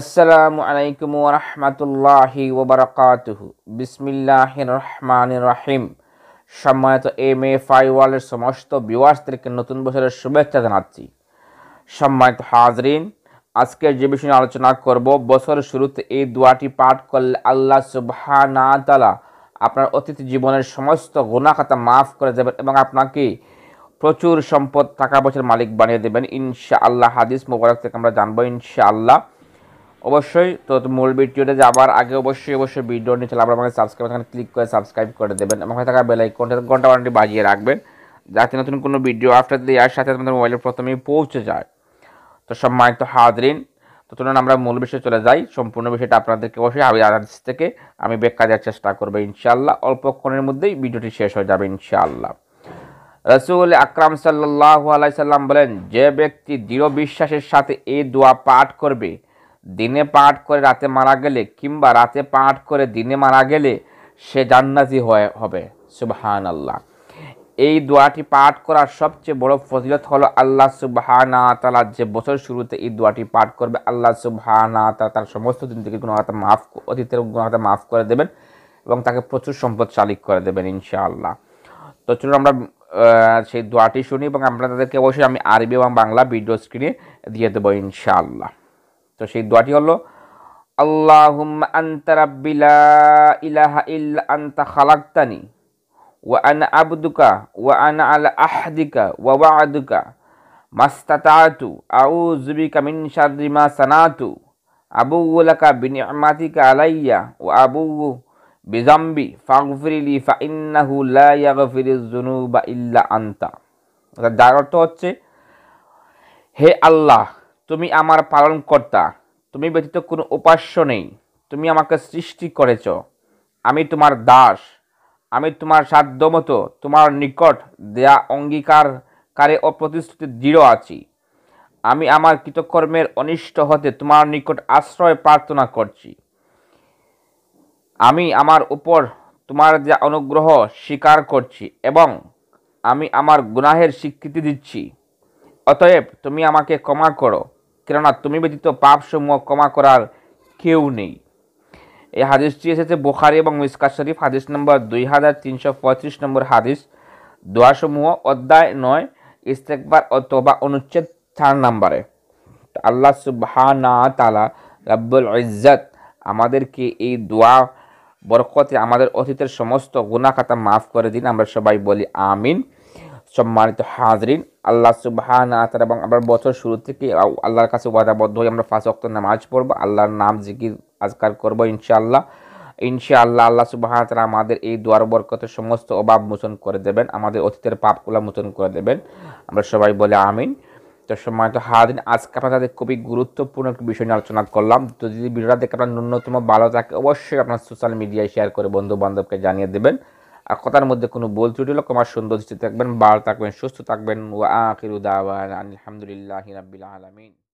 আসসালামু আলাইকুম ওয়া বারাকাতুহু বিসমিল্লাহির রহমানির রহিম সম্মানিত এম এ ওয়ালের সমস্ত বিওয়ার্সদেরকে নতুন বছরের শুভেচ্ছা জানাচ্ছি সম্মানিত হাজরিন আজকের যে বিষয়ে আলোচনা করব বছরের শুরুতে এই দোয়াটি পাঠ করলে আল্লাহ সুবহানা তালা আপনার অতীত জীবনের সমস্ত গুণাখাতা মাফ করে দেবেন এবং আপনাকে প্রচুর সম্পদ টাকা পয়সার মালিক বানিয়ে দেবেন ইনশা আল্লাহ হাদিস মোবারক থেকে আমরা জানবো ইনশাআল্লাহ অবশ্যই তো মূল ভিডিওতে যাবার আগে অবশ্যই অবশ্যই ভিডিও নিচে আমরা আমাকে সাবস্ক্রাইব এখানে ক্লিক করে সাবস্ক্রাইব করে দেবেন এবং থাকা বেল আইকনটা ঘন্টা বান্টি বাজিয়ে রাখবেন যাতে নতুন কোনো ভিডিও আফটার দেওয়ার সাথে আপনাদের মোবাইলে প্রথমেই পৌঁছে যায় তো সম্মানিত হাজরিন তো চলুন আমরা মূল বিষয়ে চলে যাই সম্পূর্ণ বিষয়টা আপনাদেরকে অবশ্যই আমি আদার্স থেকে আমি ব্যাখ্যা দেওয়ার চেষ্টা করবো ইনশাআল্লাহ অল্পক্ষণের মধ্যেই ভিডিওটি শেষ হয়ে যাবে ইনশাআল্লাহ রসুল আকরাম সাল্লাহ আলাই সাল্লাম বলেন যে ব্যক্তি দৃঢ় বিশ্বাসের সাথে এই দোয়া পাঠ করবে দিনে পাঠ করে রাতে মারা গেলে কিংবা রাতে পাঠ করে দিনে মারা গেলে সে জান্নাতি হয় হবে সুবহান আল্লাহ এই দোয়াটি পাঠ করার সবচেয়ে বড় ফজিলত হলো আল্লাহ সুবহানা তালা যে বছর শুরুতে এই দোয়াটি পাঠ করবে আল্লাহ সুবহানা তালা তার সমস্ত দিন থেকে হাতে মাফ অতীতের হাতে মাফ করে দেবেন এবং তাকে প্রচুর সম্পদ চালিক করে দেবেন ইনশাআল্লাহ তো চলুন আমরা সেই দোয়াটি শুনি এবং আমরা তাদেরকে অবশ্যই আমি আরবি এবং বাংলা ভিডিও স্ক্রিনে দিয়ে দেবো ইনশাআল্লাহ তো সেই দোয়াটি হলো আল্লাহুম আন্তা ইলাহা ইল্লা আন্তা খালাক্তানি ওয়া আন আবদুকা ওয়া আন আল আহদিকা ওয়া ওয়াদুকা মাস্তাতাতু আউযু বিকা মিন শাররি মা সানাতু আবুউ লাকা আলাইয়া ওয়া আবুউ বিজাম্বি ফাগফিরিলি ফা ইন্নাহু লা ইয়াগফিরিজ যুনুবা ইল্লা আনতা হচ্ছে হে আল্লাহ তুমি আমার পালনকর্তা তুমি ব্যতীত কোনো উপাস্য নেই তুমি আমাকে সৃষ্টি করেছ আমি তোমার দাস আমি তোমার সাধ্যমতো তোমার নিকট দেয়া অঙ্গীকার কারে ও প্রতিশ্রুতি দৃঢ় আছি আমি আমার কৃতকর্মের অনিষ্ট হতে তোমার নিকট আশ্রয় প্রার্থনা করছি আমি আমার উপর তোমার যে অনুগ্রহ স্বীকার করছি এবং আমি আমার গুনাহের স্বীকৃতি দিচ্ছি অতএব তুমি আমাকে ক্ষমা করো কেননা তুমি ব্যতীত পাপসমূহ ক্ষমা করার কেউ নেই এই হাদিসটি এসেছে বোখারি এবং মিসকা শরীফ হাদিস নম্বর দুই হাজার তিনশো পঁয়ত্রিশ নম্বর হাদিস দোয়াসমূহ অধ্যায় নয় ইস্তেকবার অথবা অনুচ্ছেদ চার নম্বরে আল্লাহ সুবহানা তালা রাব্বুল ইজ্জত আমাদেরকে এই দোয়া বরকতে আমাদের অতীতের সমস্ত গুণাখাতা মাফ করে দিন আমরা সবাই বলি আমিন সম্মানিত হাজরিন আল্লাহ সুবাহান আতার এবং আমরা বছর শুরু থেকে আল্লাহর কাছে ওয়াদাবদ্ধ হয়ে আমরা ফাঁস নামাজ পড়বো আল্লাহর নাম জিকির আজকার করবো ইনশাআল্লাহ ইনশাআল্লাহ আল্লাহ সুবাহান তারা আমাদের এই দুয়ার বরকতের সমস্ত অভাব মোচন করে দেবেন আমাদের অতীতের পাপগুলা মোচন করে দেবেন আমরা সবাই বলে আমিন তো সম্মানিত হাদিন আজকে আপনাদের খুবই গুরুত্বপূর্ণ একটি বিষয় নিয়ে আলোচনা করলাম তো যদি ভিডিওটা দেখে আপনার ন্যূনতম ভালো থাকে অবশ্যই আপনার সোশ্যাল মিডিয়ায় শেয়ার করে বন্ধু বান্ধবকে জানিয়ে দেবেন আর কথার মধ্যে কোনো বল ত্রুটি হলো কমার সুন্দর দৃষ্টি থাকবেন বাড় থাকবেন সুস্থ থাকবেন ও আখির উদাওয়ান আলহামদুলিল্লাহ রাব্বিল